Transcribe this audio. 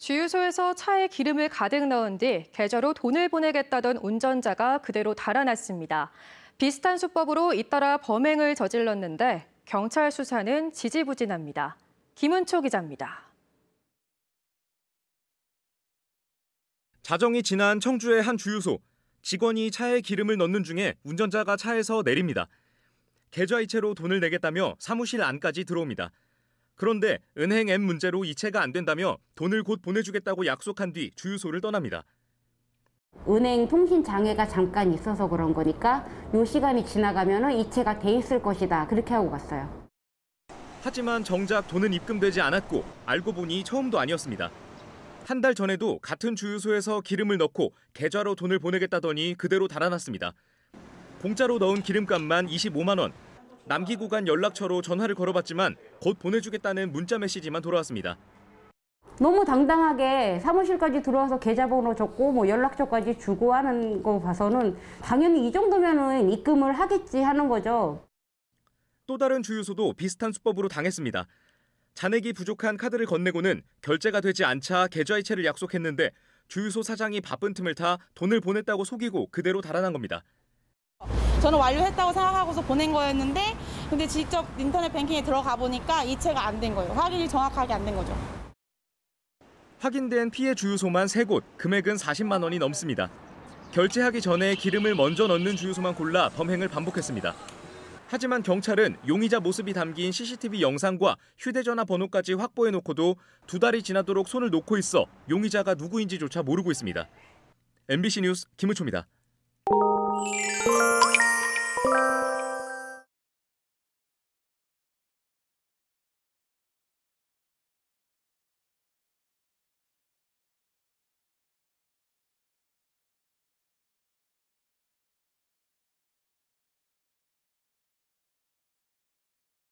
주유소에서 차에 기름을 가득 넣은 뒤 계좌로 돈을 보내겠다던 운전자가 그대로 달아났습니다. 비슷한 수법으로 잇따라 범행을 저질렀는데 경찰 수사는 지지부진합니다. 김은초 기자입니다. 자정이 지난 청주의 한 주유소. 직원이 차에 기름을 넣는 중에 운전자가 차에서 내립니다. 계좌이체로 돈을 내겠다며 사무실 안까지 들어옵니다. 그런데 은행 앱 문제로 이체가 안 된다며 돈을 곧 보내주겠다고 약속한 뒤 주유소를 떠납니다. 은행 통신 장애가 잠깐 있어서 그런 거니까 요 시간이 지나가면 이체가 돼 있을 것이다 그렇게 하고 갔어요. 하지만 정작 돈은 입금되지 않았고 알고 보니 처음도 아니었습니다. 한 달 전에도 같은 주유소에서 기름을 넣고 계좌로 돈을 보내겠다더니 그대로 달아났습니다. 공짜로 넣은 기름값만 25만 원, 남기고 간 연락처로 전화를 걸어봤지만 곧 보내주겠다는 문자 메시지만 돌아왔습니다. 너무 당당하게 사무실까지 들어와서 계좌번호 적고 뭐 연락처까지 주고 하는 거 봐서는 당연히 이 정도면은 입금을 하겠지 하는 거죠. 또 다른 주유소도 비슷한 수법으로 당했습니다. 잔액이 부족한 카드를 건네고는 결제가 되지 않자 계좌 이체를 약속했는데 주유소 사장이 바쁜 틈을 타 돈을 보냈다고 속이고 그대로 달아난 겁니다. 저는 완료했다고 생각하고서 보낸 거였는데 근데 직접 인터넷 뱅킹에 들어가 보니까 이체가 안 된 거예요. 확인이 정확하게 안 된 거죠. 확인된 피해 주유소만 세곳 금액은 40만 원이 넘습니다. 결제하기 전에 기름을 먼저 넣는 주유소만 골라 범행을 반복했습니다. 하지만 경찰은 용의자 모습이 담긴 CCTV 영상과 휴대전화 번호까지 확보해놓고도 두 달이 지나도록 손을 놓고 있어 용의자가 누구인지조차 모르고 있습니다. MBC 뉴스 김우초입니다.